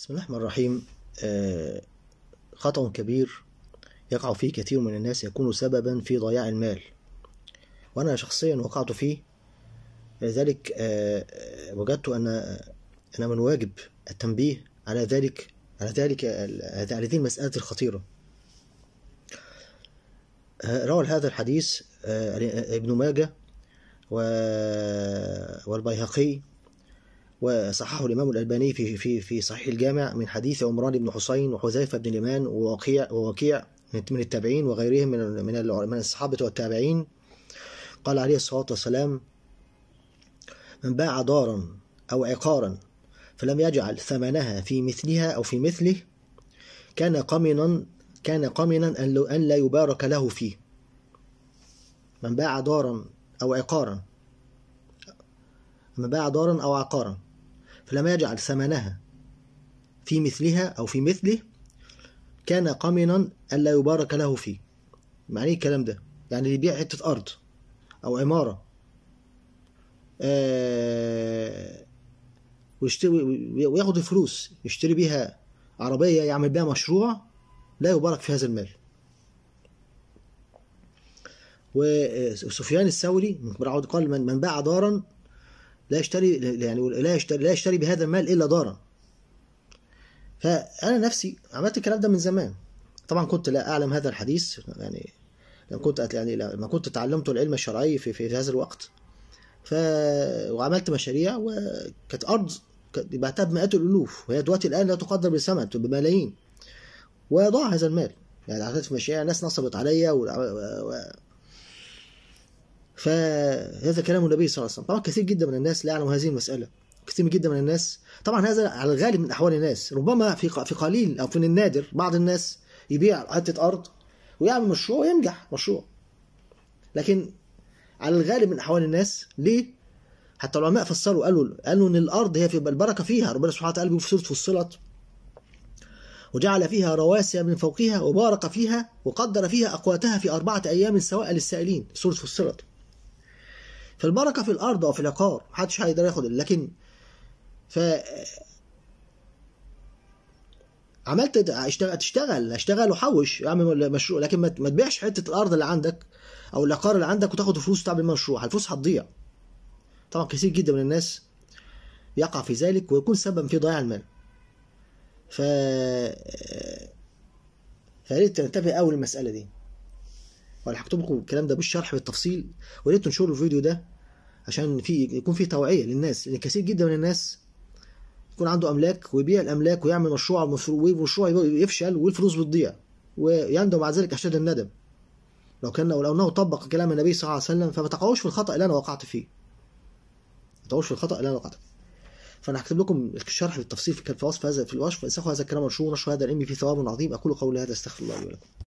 بسم الله الرحمن الرحيم آه، خطأ كبير يقع فيه كثير من الناس يكون سببا في ضياع المال وأنا شخصيا وقعت فيه لذلك آه، آه، وجدت أن أنا من واجب التنبيه على ذلك على ذلك على هذه المسألة الخطيرة روى هذا الحديث ابن ماجه والبيهقي وصححه الإمام الألباني في في في صحيح الجامع من حديث عمران بن حسين وحذيفة بن اليمان ووقيع ووقيع من التابعين وغيرهم من من من الصحابة والتابعين قال عليه الصلاة والسلام من باع دارا أو عقارا فلم يجعل ثمنها في مثلها أو في مثله كان قمنا كان قمنا أن لا يبارك له فيه من باع دارا أو عقارا من باع دارا أو عقارا فلم يجعل ثمنها في مثلها أو في مثله كان قمنا ألا يبارك له فيه معنى الكلام ده يعني اللي يبيع حتة أرض أو عمارة آه وياخد الفلوس يشتري بيها عربية يعمل بيها مشروع لا يبارك في هذا المال وسفيان الثوري قال من باع دارا لا يشتري يعني لا يشتري لا يشتري بهذا المال الا دارا فانا نفسي عملت الكلام ده من زمان طبعا كنت لا اعلم هذا الحديث يعني لما كنت يعني لما كنت تعلمت العلم الشرعي في في هذا الوقت ف وعملت مشاريع وكانت ارض بعتها بمئات الالوف وهي دلوقتي الان لا تقدر بالثمن بملايين وضاع هذا المال يعني عملت في مشاريع ناس نصبت عليا و... و... و... فهذا كلام النبي صلى الله عليه وسلم طبعا كثير جدا من الناس لا يعلم هذه المسألة كثير جدا من الناس طبعا هذا على الغالب من أحوال الناس ربما في في قليل أو في النادر بعض الناس يبيع حتة أرض ويعمل مشروع وينجح مشروع لكن على الغالب من أحوال الناس ليه؟ حتى العلماء فسروا قالوا قالوا ان الارض هي في البركه فيها ربنا سبحانه وتعالى في سوره فصلت وجعل فيها رواسي من فوقها وبارك فيها وقدر فيها اقواتها في اربعه ايام سواء للسائلين سوره فصلت فالبركة في الأرض وفي العقار محدش هيقدر ياخد لكن ف عملت اشتغل تشتغل اشتغل وحوش اعمل مشروع لكن ما تبيعش حته الارض اللي عندك او العقار اللي عندك وتاخد فلوس تعمل مشروع الفلوس هتضيع طبعا كثير جدا من الناس يقع في ذلك ويكون سبب في ضياع المال ف فياريت تنتبه أوي للمسألة دي ولا هكتب لكم الكلام ده بالشرح بالتفصيل ويا ريت تنشروا الفيديو ده عشان في يكون في توعيه للناس لان كثير جدا من الناس يكون عنده املاك ويبيع الاملاك ويعمل مشروع ومشروع يفشل والفلوس بتضيع ويندم مع ذلك اشد الندم لو كان لو انه طبق كلام النبي صلى الله عليه وسلم فما تقعوش في الخطا اللي انا وقعت فيه ما تقعوش في الخطا اللي انا وقعت فيه فانا هكتب لكم الشرح بالتفصيل في وصف هذا في الوصف انسخوا هذا الكلام ونشروا نشر هذا العلم في ثواب عظيم اقول قولي هذا استغفر الله لي ولكم